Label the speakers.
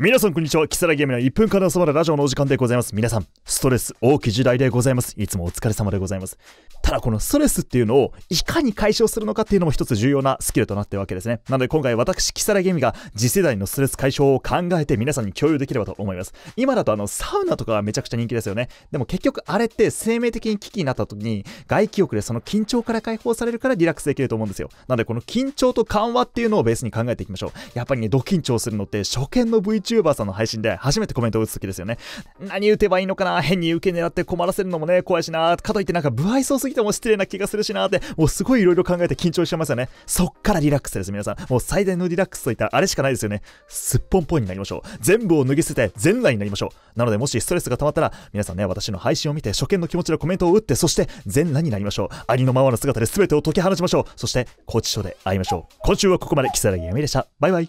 Speaker 1: 皆さんこんにちは。キサラゲームの1分間で収まるラジオのお時間でございます。皆さん、ストレス大きい時代でございます。いつもお疲れ様でございます。ただこのストレスっていうのをいかに解消するのかっていうのも一つ重要なスキルとなってるわけですね。なので今回私、キサラゲームが次世代のストレス解消を考えて皆さんに共有できればと思います。今だとあのサウナとかがめちゃくちゃ人気ですよね。でも結局あれって生命的に危機になった時に外気浴でその緊張から解放されるからリラックスできると思うんですよ。なのでこの緊張と緩和っていうのをベースに考えていきましょう。やっぱりね、ド緊張するのって初見の VTuber YouTuber さんの配信で初めてコメントを打つ時ですよね。何打てばいいのかな変に受け狙って困らせるのもね、怖いしなかといってなんか不愛想すぎても失礼な気がするしなって、もうすごい色々考えて緊張しちゃいますよね。そっからリラックスです、皆さん。もう最大のリラックスといったらあれしかないですよね。すっぽんぽんになりましょう。全部を脱ぎ捨てて全裸になりましょう。なのでもしストレスが溜まったら、皆さんね、私の配信を見て初見の気持ちでコメントを打って、そして全裸になりましょう。ありのままの姿で全てを解き放ちましょう。そして、拘置所で会いましょう。今週はここまで、木更木やみでした。バイバイ。